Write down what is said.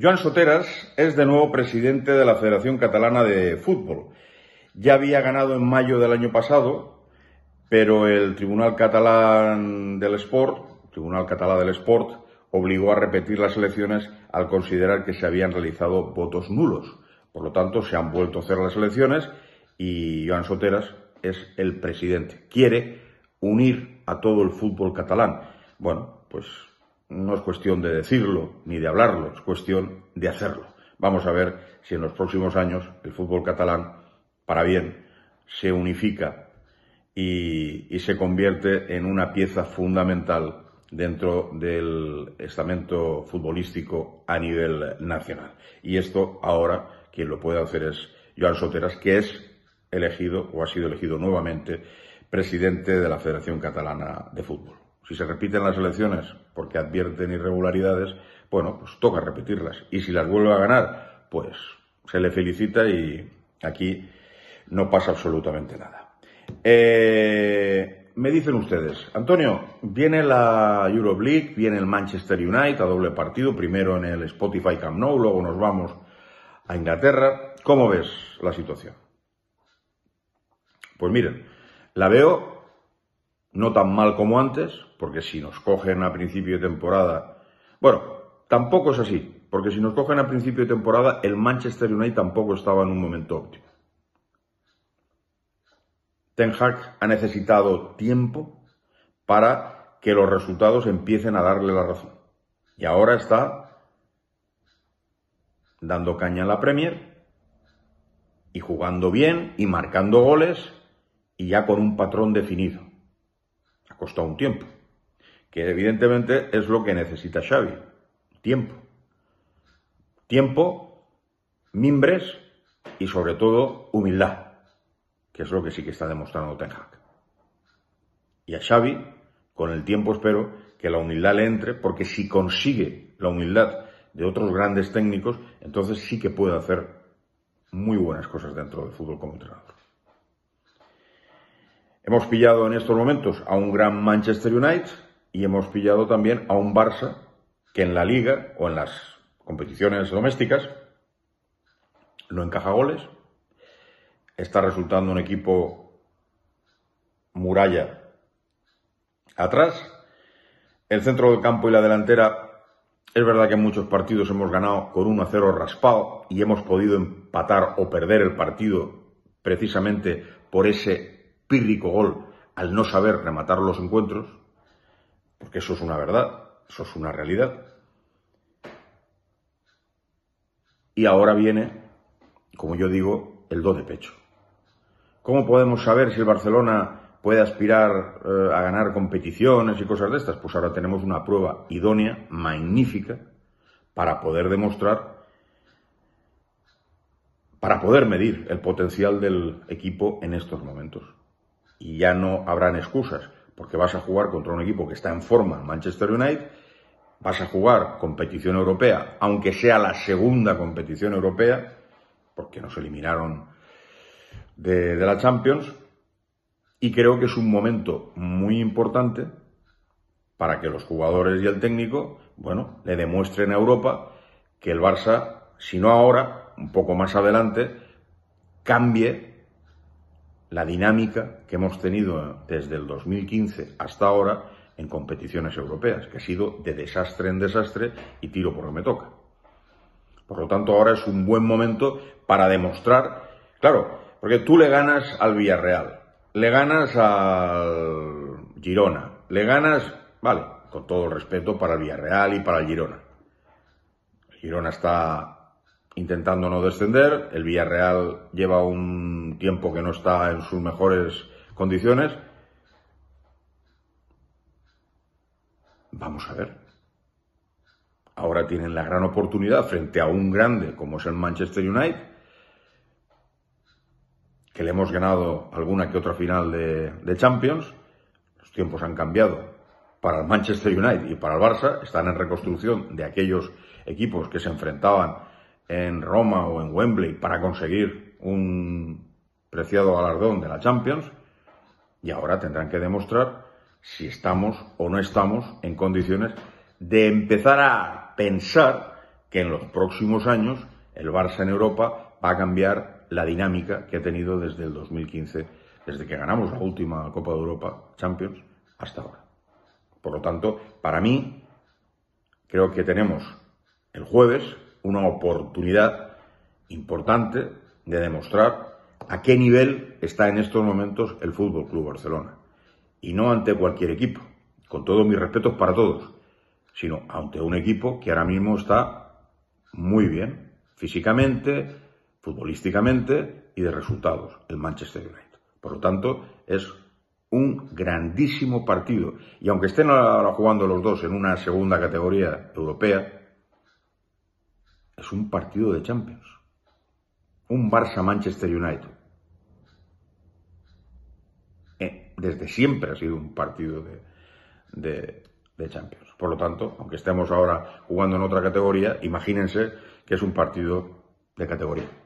Joan Soteras es de nuevo presidente de la Federación Catalana de Fútbol. Ya había ganado en mayo del año pasado, pero el Tribunal Catalán del Sport, Tribunal Catalán del Sport, obligó a repetir las elecciones al considerar que se habían realizado votos nulos. Por lo tanto, se han vuelto a hacer las elecciones y Joan Soteras es el presidente. Quiere unir a todo el fútbol catalán. Bueno, pues no es cuestión de decirlo ni de hablarlo, es cuestión de hacerlo. Vamos a ver si en los próximos años el fútbol catalán, para bien, se unifica y, se convierte en una pieza fundamental dentro del estamento futbolístico a nivel nacional. Y esto ahora quien lo puede hacer es Joan Soteras, que es elegido o ha sido elegido nuevamente presidente de la Federación Catalana de Fútbol. Si se repiten las elecciones porque advierten irregularidades, bueno, pues toca repetirlas. Y si las vuelve a ganar, pues se le felicita y aquí no pasa absolutamente nada. Eh, me dicen ustedes, Antonio, viene la Euroleague, League, viene el Manchester United a doble partido, primero en el Spotify Camp Nou, luego nos vamos a Inglaterra. ¿Cómo ves la situación? Pues miren, la veo no tan mal como antes, porque si nos cogen a principio de temporada, bueno, tampoco es así, porque si nos cogen a principio de temporada, el Manchester United tampoco estaba en un momento óptimo. Ten Hag ha necesitado tiempo para que los resultados empiecen a darle la razón. Y ahora está dando caña a la Premier y jugando bien y marcando goles y ya con un patrón definido. Ha costado un tiempo, que evidentemente es lo que necesita Xavi, tiempo. Tiempo, mimbres y sobre todo humildad, que es lo que sí que está demostrando Ten Hag. Y a Xavi, con el tiempo espero que la humildad le entre, porque si consigue la humildad de otros grandes técnicos, entonces sí que puede hacer muy buenas cosas dentro del fútbol como entrenador. Hemos pillado en estos momentos a un gran Manchester United y hemos pillado también a un Barça que en la liga o en las competiciones domésticas no encaja goles. Está resultando un equipo muralla atrás. El centro del campo y la delantera es verdad que en muchos partidos hemos ganado con 1 a 0 raspado y hemos podido empatar o perder el partido precisamente por ese pírrico gol al no saber rematar los encuentros, porque eso es una verdad, eso es una realidad. Y ahora viene, como yo digo, el do de pecho. ¿Cómo podemos saber si el Barcelona puede aspirar eh, a ganar competiciones y cosas de estas? Pues ahora tenemos una prueba idónea, magnífica, para poder demostrar, para poder medir el potencial del equipo en estos momentos y ya no habrán excusas, porque vas a jugar contra un equipo que está en forma, Manchester United, vas a jugar competición europea, aunque sea la segunda competición europea, porque nos eliminaron de, la Champions, y creo que es un momento muy importante para que los jugadores y el técnico, bueno, le demuestren a Europa que el Barça, si no ahora, un poco más adelante, cambie la dinámica que hemos tenido desde el 2015 hasta ahora en competiciones europeas, que ha sido de desastre en desastre y tiro por lo que me toca. Por lo tanto, ahora es un buen momento para demostrar, claro, porque tú le ganas al Villarreal, le ganas al Girona, le ganas, vale, con todo el respeto para el Villarreal y para el Girona. El Girona está intentando no descender. El Villarreal lleva un tiempo que no está en sus mejores condiciones. Vamos a ver. Ahora tienen la gran oportunidad frente a un grande como es el Manchester United, que le hemos ganado alguna que otra final de, de Champions. Los tiempos han cambiado para el Manchester United y para el Barça. Están en reconstrucción de aquellos equipos que se enfrentaban en Roma o en Wembley para conseguir un preciado galardón de la Champions y ahora tendrán que demostrar si estamos o no estamos en condiciones de empezar a pensar que en los próximos años el Barça en Europa va a cambiar la dinámica que ha tenido desde el 2015, desde que ganamos la última Copa de Europa Champions hasta ahora. Por lo tanto, para mí, creo que tenemos el jueves una oportunidad importante de demostrar a qué nivel está en estos momentos el Fútbol Club Barcelona. Y no ante cualquier equipo, con todos mis respetos para todos, sino ante un equipo que ahora mismo está muy bien, físicamente, futbolísticamente y de resultados, el Manchester United. Por lo tanto, es un grandísimo partido. Y aunque estén ahora jugando los dos en una segunda categoría europea, es un partido de Champions. Un Barça-Manchester United. Eh, desde siempre ha sido un partido de Champions. Por lo tanto, aunque estemos ahora jugando en otra categoría, imagínense que es un partido de categoría.